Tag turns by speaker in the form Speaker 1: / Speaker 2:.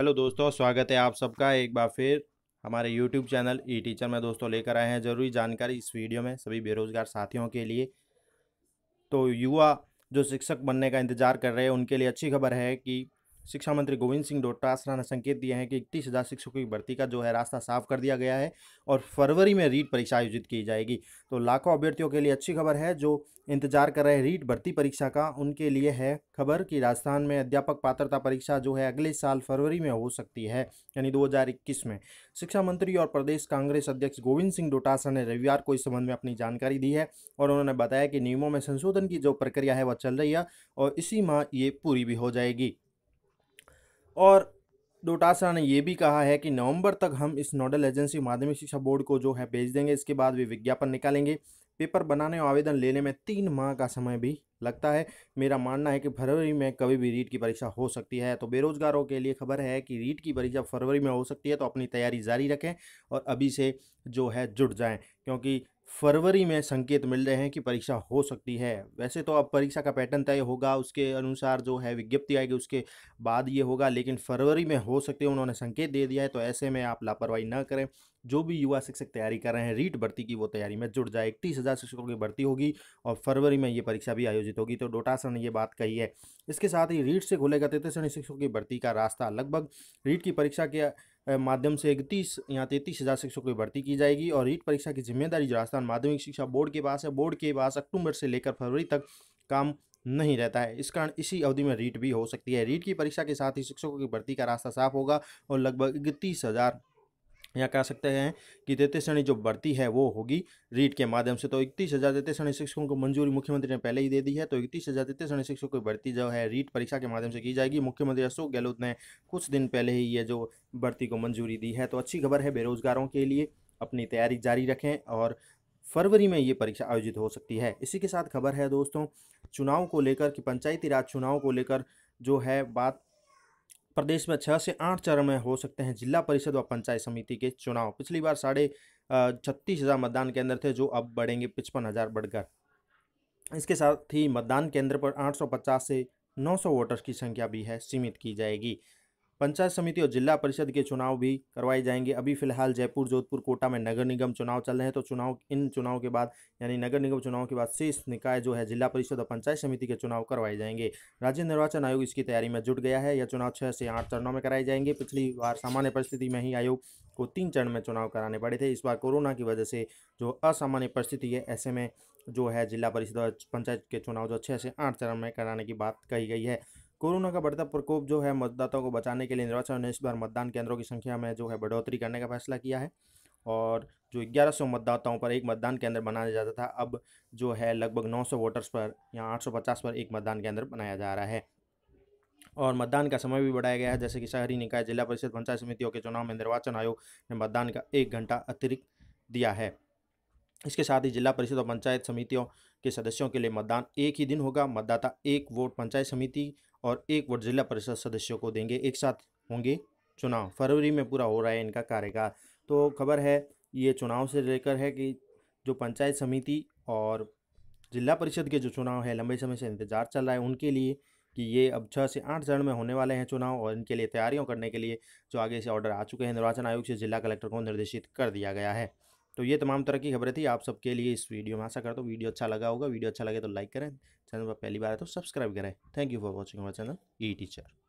Speaker 1: hello दोस्तों स्वागत है आप सबका एक बार फिर हमारे यूट्यूब चैनल ई टीचर में दोस्तों लेकर आए हैं ज़रूरी जानकारी इस वीडियो में सभी बेरोज़गार साथियों के लिए तो युवा जो शिक्षक बनने का इंतज़ार कर रहे हैं उनके लिए अच्छी खबर है कि शिक्षा मंत्री गोविंद सिंह डोटासरा ने संकेत दिए हैं कि इकतीस हज़ार शिक्षकों की भर्ती का जो है रास्ता साफ कर दिया गया है और फरवरी में रीट परीक्षा आयोजित की जाएगी तो लाखों अभ्यर्थियों के लिए अच्छी खबर है जो इंतजार कर रहे हैं रीट भर्ती परीक्षा का उनके लिए है खबर कि राजस्थान में अध्यापक पात्रता परीक्षा जो है अगले साल फरवरी में हो सकती है यानी दो में शिक्षा मंत्री और प्रदेश कांग्रेस अध्यक्ष गोविंद सिंह डोटासरा ने रविवार को इस संबंध में अपनी जानकारी दी है और उन्होंने बताया कि नियमों में संशोधन की जो प्रक्रिया है वह चल रही है और इसी माह ये पूरी भी हो जाएगी और डोटासरा ने यह भी कहा है कि नवंबर तक हम इस नोडल एजेंसी माध्यमिक शिक्षा बोर्ड को जो है भेज देंगे इसके बाद वे विज्ञापन निकालेंगे पेपर बनाने और आवेदन लेने में तीन माह का समय भी लगता है मेरा मानना है कि फरवरी में कभी भी रीट की परीक्षा हो सकती है तो बेरोजगारों के लिए खबर है कि रीट की परीक्षा फरवरी में हो सकती है तो अपनी तैयारी जारी रखें और अभी से जो है जुट जाएं क्योंकि फरवरी में संकेत मिल रहे हैं कि परीक्षा हो सकती है वैसे तो अब परीक्षा का पैटर्न तय होगा उसके अनुसार जो है विज्ञप्ति आएगी उसके बाद ये होगा लेकिन फरवरी में हो सकते हैं उन्होंने संकेत दे दिया है तो ऐसे में आप लापरवाही ना करें जो भी युवा शिक्षक तैयारी कर रहे हैं रीट भर्ती की वो तैयारी में जुड़ जाए इकतीस हज़ार शिक्षकों की भर्ती होगी और फरवरी में ये परीक्षा भी आयोजित होगी तो डोटासर ने ये बात कही है इसके साथ ही रीट से खुलेगा तैतीस शिक्षकों की भर्ती का रास्ता लगभग रीट की परीक्षा के माध्यम से इकतीस या तैंतीस हज़ार शिक्षकों की भर्ती की जाएगी और रीट परीक्षा की जिम्मेदारी राजस्थान माध्यमिक शिक्षा बोर्ड के पास है बोर्ड के पास अक्टूबर से लेकर फरवरी तक काम नहीं रहता है इस कारण इसी अवधि में रीट भी हो सकती है रीट की परीक्षा के साथ ही शिक्षकों की भर्ती का रास्ता साफ होगा और लगभग इकतीस हज़ार या कह सकते हैं कि तैतीस श्रेणी जो भर्ती है वो होगी रीट के माध्यम से तो इकतीस हज़ार तैतीस श्रेणी शिक्षकों को मंजूरी मुख्यमंत्री ने पहले ही दे दी है तो इकतीस हज़ार तैतीस श्रेणी शिक्षकों की भर्ती जो है रीट परीक्षा के माध्यम से की जाएगी मुख्यमंत्री अशोक गहलोत ने कुछ दिन पहले ही ये जो भर्ती को मंजूरी दी है तो अच्छी खबर है बेरोजगारों के लिए अपनी तैयारी जारी रखें और फरवरी में ये परीक्षा आयोजित हो सकती है इसी के साथ खबर है दोस्तों चुनाव को लेकर कि पंचायती राज चुनाव को लेकर जो है बात प्रदेश में छः से आठ चरण में हो सकते हैं जिला परिषद व पंचायत समिति के चुनाव पिछली बार साढ़े छत्तीस हज़ार मतदान केंद्र थे जो अब बढ़ेंगे पचपन हज़ार बढ़कर इसके साथ ही मतदान केंद्र पर 850 से 900 वोटर्स की संख्या भी है सीमित की जाएगी पंचायत समिति और जिला परिषद के चुनाव भी करवाए जाएंगे अभी फिलहाल जयपुर जोधपुर कोटा में नगर निगम चुनाव चल रहे हैं तो चुनाव इन चुनाव के बाद यानी नगर निगम चुनाव के बाद शेष निकाय जो है जिला परिषद और पंचायत समिति के चुनाव करवाए जाएंगे राज्य निर्वाचन आयोग इसकी तैयारी में जुट गया है यह चुनाव छः से आठ चरणों में कराए जाएंगे पिछली बार सामान्य परिस्थिति में ही आयोग को तीन चरण में चुनाव कराने पड़े थे इस बार कोरोना की वजह से जो असामान्य परिस्थिति है ऐसे में जो है जिला परिषद और पंचायत के चुनाव जो छः से आठ चरण में कराने की बात कही गई है कोरोना का बढ़ता प्रकोप जो है मतदाताओं को बचाने के लिए निर्वाचन ने इस बार मतदान केंद्रों की संख्या में जो है बढ़ोतरी करने का फैसला किया है और जो 1100 मतदाताओं पर एक मतदान केंद्र बनाया जाता था अब जो है लगभग 900 वोटर्स पर या 850 पर एक मतदान केंद्र बनाया जा रहा है और मतदान का समय भी बढ़ाया गया है जैसे कि शहरी निकाय जिला परिषद पंचायत समितियों के चुनाव में निर्वाचन आयोग ने मतदान का एक घंटा अतिरिक्त दिया है इसके साथ ही जिला परिषद और पंचायत समितियों के सदस्यों के लिए मतदान एक ही दिन होगा मतदाता एक वोट पंचायत समिति और एक वोट जिला परिषद सदस्यों को देंगे एक साथ होंगे चुनाव फरवरी में पूरा हो रहा है इनका कार्यकाल तो खबर है ये चुनाव से लेकर है कि जो पंचायत समिति और जिला परिषद के जो चुनाव है लंबे समय से इंतजार चल रहा है उनके लिए कि ये अब छः से आठ चरण में होने वाले हैं चुनाव और इनके लिए तैयारियों करने के लिए जो आगे से ऑर्डर आ चुके हैं निर्वाचन आयोग से जिला कलेक्टर को निर्देशित कर दिया गया है तो ये तमाम तरह की खबरें थी आप सबके लिए इस वीडियो में आशा करता हूँ वीडियो अच्छा लगा होगा वीडियो अच्छा लगे तो लाइक करें चैनल पर पहली बार है तो सब्सक्राइब करें थैंक यू फॉर वॉचिंग हमारा चैनल ई टीचर